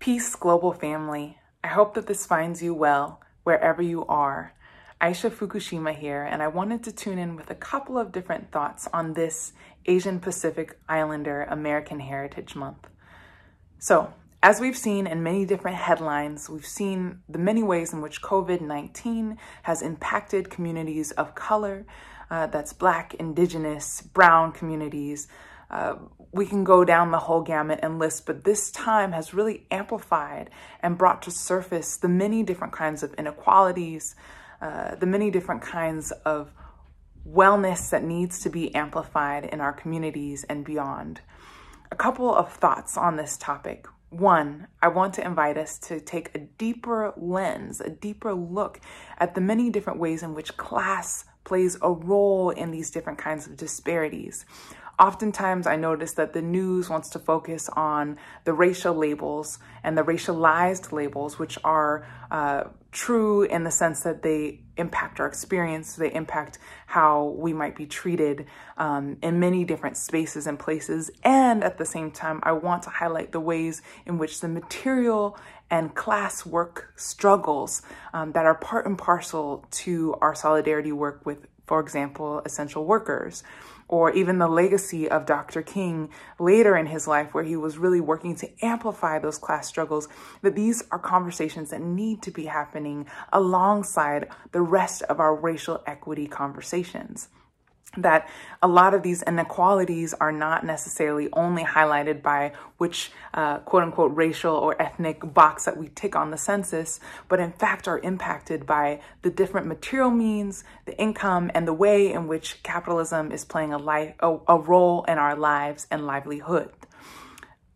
Peace, global family. I hope that this finds you well wherever you are. Aisha Fukushima here, and I wanted to tune in with a couple of different thoughts on this Asian Pacific Islander American Heritage Month. So, as we've seen in many different headlines, we've seen the many ways in which COVID 19 has impacted communities of color, uh, that's Black, Indigenous, Brown communities, uh, we can go down the whole gamut and list, but this time has really amplified and brought to surface the many different kinds of inequalities, uh, the many different kinds of wellness that needs to be amplified in our communities and beyond. A couple of thoughts on this topic. One, I want to invite us to take a deeper lens, a deeper look at the many different ways in which class plays a role in these different kinds of disparities. Oftentimes, I notice that the news wants to focus on the racial labels and the racialized labels, which are uh, true in the sense that they impact our experience, they impact how we might be treated um, in many different spaces and places. And at the same time, I want to highlight the ways in which the material and class work struggles um, that are part and parcel to our solidarity work with for example, essential workers, or even the legacy of Dr. King later in his life, where he was really working to amplify those class struggles, that these are conversations that need to be happening alongside the rest of our racial equity conversations that a lot of these inequalities are not necessarily only highlighted by which uh, quote unquote racial or ethnic box that we tick on the census, but in fact are impacted by the different material means, the income, and the way in which capitalism is playing a, life, a, a role in our lives and livelihood.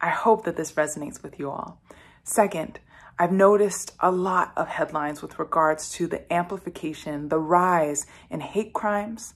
I hope that this resonates with you all. Second, I've noticed a lot of headlines with regards to the amplification, the rise in hate crimes,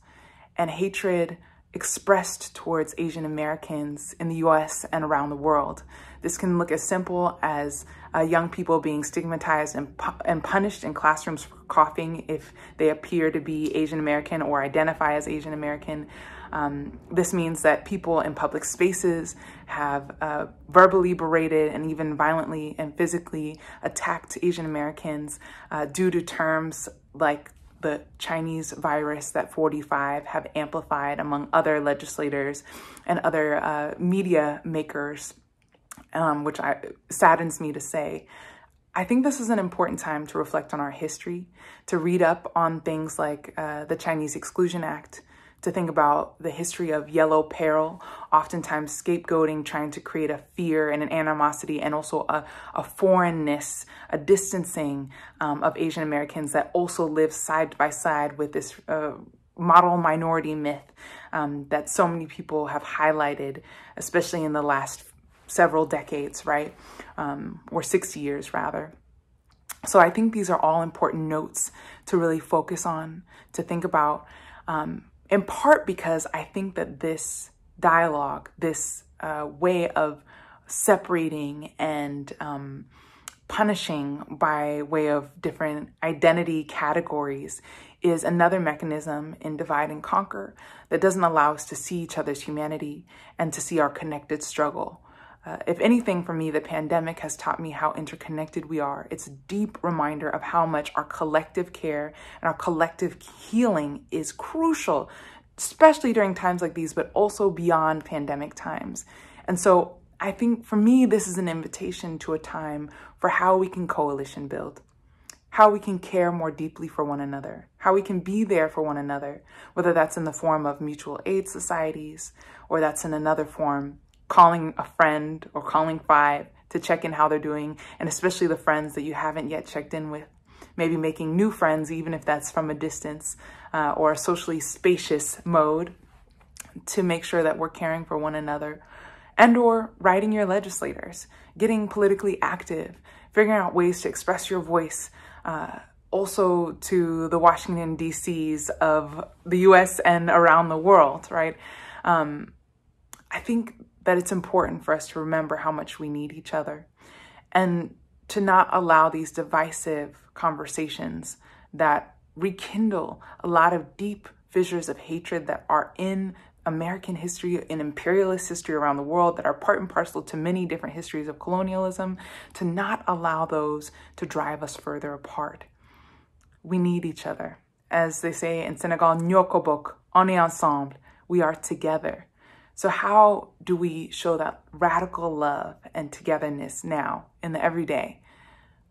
and hatred expressed towards Asian Americans in the US and around the world. This can look as simple as uh, young people being stigmatized and, pu and punished in classrooms for coughing if they appear to be Asian American or identify as Asian American. Um, this means that people in public spaces have uh, verbally berated and even violently and physically attacked Asian Americans uh, due to terms like the Chinese virus that 45 have amplified among other legislators and other uh, media makers, um, which I, saddens me to say. I think this is an important time to reflect on our history, to read up on things like uh, the Chinese Exclusion Act, to think about the history of yellow peril, oftentimes scapegoating, trying to create a fear and an animosity and also a, a foreignness, a distancing um, of Asian Americans that also live side by side with this uh, model minority myth um, that so many people have highlighted, especially in the last several decades, right? Um, or six years rather. So I think these are all important notes to really focus on, to think about. Um, in part because I think that this dialogue, this uh, way of separating and um, punishing by way of different identity categories is another mechanism in divide and conquer that doesn't allow us to see each other's humanity and to see our connected struggle. Uh, if anything, for me, the pandemic has taught me how interconnected we are. It's a deep reminder of how much our collective care and our collective healing is crucial, especially during times like these, but also beyond pandemic times. And so I think for me, this is an invitation to a time for how we can coalition build, how we can care more deeply for one another, how we can be there for one another, whether that's in the form of mutual aid societies or that's in another form calling a friend or calling five to check in how they're doing, and especially the friends that you haven't yet checked in with. Maybe making new friends, even if that's from a distance uh, or a socially spacious mode, to make sure that we're caring for one another. And or writing your legislators, getting politically active, figuring out ways to express your voice, uh, also to the Washington DCs of the US and around the world, right? Um, I think that it's important for us to remember how much we need each other and to not allow these divisive conversations that rekindle a lot of deep fissures of hatred that are in American history, in imperialist history around the world, that are part and parcel to many different histories of colonialism, to not allow those to drive us further apart. We need each other. As they say in Senegal, nyokobok, on est ensemble, we are together. So, how do we show that radical love and togetherness now in the everyday?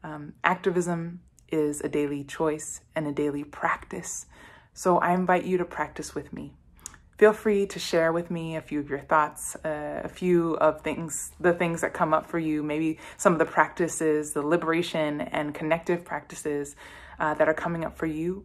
Um, activism is a daily choice and a daily practice. So, I invite you to practice with me. Feel free to share with me a few of your thoughts, uh, a few of things, the things that come up for you, maybe some of the practices, the liberation and connective practices uh, that are coming up for you.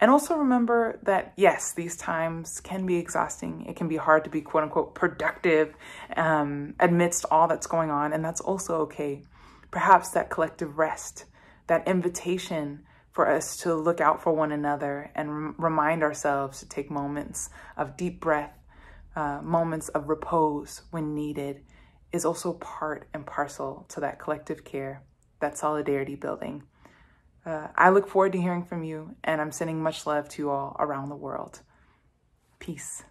And also remember that, yes, these times can be exhausting. It can be hard to be quote unquote productive um, amidst all that's going on. And that's also okay. Perhaps that collective rest, that invitation for us to look out for one another and remind ourselves to take moments of deep breath, uh, moments of repose when needed is also part and parcel to that collective care, that solidarity building. Uh, I look forward to hearing from you, and I'm sending much love to you all around the world. Peace.